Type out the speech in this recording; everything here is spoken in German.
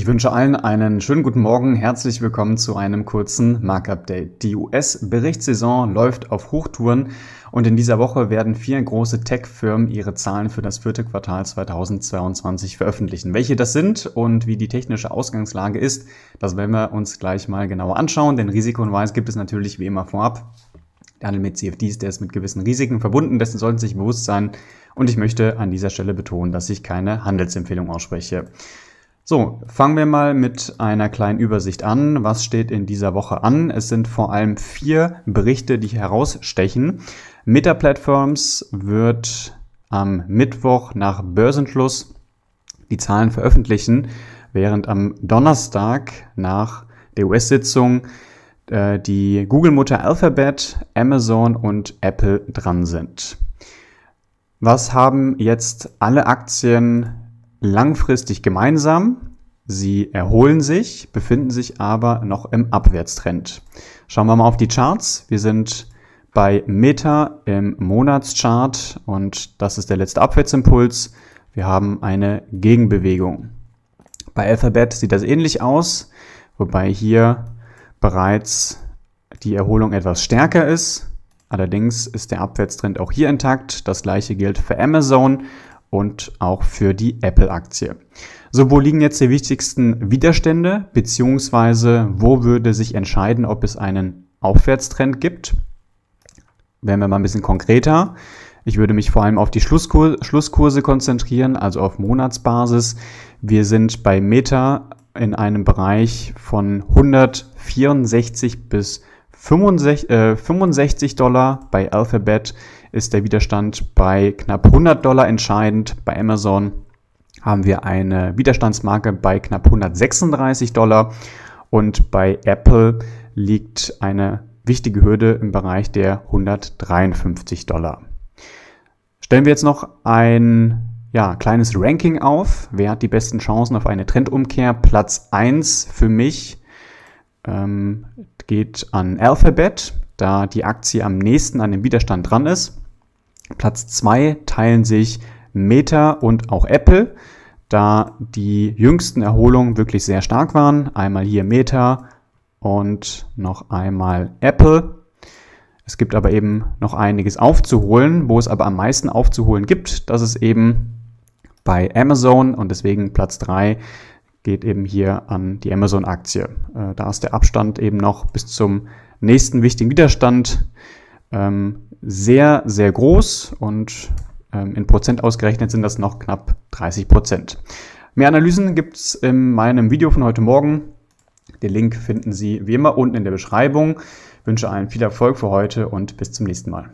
Ich wünsche allen einen schönen guten Morgen. Herzlich willkommen zu einem kurzen Mark-Update. Die US-Berichtssaison läuft auf Hochtouren und in dieser Woche werden vier große Tech-Firmen ihre Zahlen für das vierte Quartal 2022 veröffentlichen. Welche das sind und wie die technische Ausgangslage ist, das werden wir uns gleich mal genauer anschauen, denn Risikohinweis gibt es natürlich wie immer vorab. Der Handel mit CFDs, der ist mit gewissen Risiken verbunden, dessen sollten Sie sich bewusst sein. Und ich möchte an dieser Stelle betonen, dass ich keine Handelsempfehlung ausspreche. So, fangen wir mal mit einer kleinen Übersicht an. Was steht in dieser Woche an? Es sind vor allem vier Berichte, die herausstechen. Meta Platforms wird am Mittwoch nach Börsenschluss die Zahlen veröffentlichen, während am Donnerstag nach der US-Sitzung äh, die Google-Mutter Alphabet, Amazon und Apple dran sind. Was haben jetzt alle Aktien langfristig gemeinsam. Sie erholen sich, befinden sich aber noch im Abwärtstrend. Schauen wir mal auf die Charts. Wir sind bei Meta im Monatschart und das ist der letzte Abwärtsimpuls. Wir haben eine Gegenbewegung. Bei Alphabet sieht das ähnlich aus, wobei hier bereits die Erholung etwas stärker ist. Allerdings ist der Abwärtstrend auch hier intakt. Das gleiche gilt für Amazon und auch für die Apple-Aktie. So, wo liegen jetzt die wichtigsten Widerstände, beziehungsweise wo würde sich entscheiden, ob es einen Aufwärtstrend gibt? Wären wir mal ein bisschen konkreter. Ich würde mich vor allem auf die Schlusskur Schlusskurse konzentrieren, also auf Monatsbasis. Wir sind bei Meta in einem Bereich von 164 bis 65, äh, 65 Dollar, bei Alphabet ist der Widerstand bei knapp 100 Dollar entscheidend, bei Amazon haben wir eine Widerstandsmarke bei knapp 136 Dollar und bei Apple liegt eine wichtige Hürde im Bereich der 153 Dollar. Stellen wir jetzt noch ein ja, kleines Ranking auf. Wer hat die besten Chancen auf eine Trendumkehr? Platz 1 für mich ähm, geht an Alphabet, da die Aktie am nächsten an dem Widerstand dran ist. Platz 2 teilen sich Meta und auch Apple, da die jüngsten Erholungen wirklich sehr stark waren. Einmal hier Meta und noch einmal Apple. Es gibt aber eben noch einiges aufzuholen. Wo es aber am meisten aufzuholen gibt, das ist eben bei Amazon und deswegen Platz 3 geht eben hier an die Amazon-Aktie. Äh, da ist der Abstand eben noch bis zum nächsten wichtigen Widerstand ähm, sehr, sehr groß und ähm, in Prozent ausgerechnet sind das noch knapp 30 Prozent. Mehr Analysen gibt es in meinem Video von heute Morgen. Den Link finden Sie wie immer unten in der Beschreibung. Ich wünsche allen viel Erfolg für heute und bis zum nächsten Mal.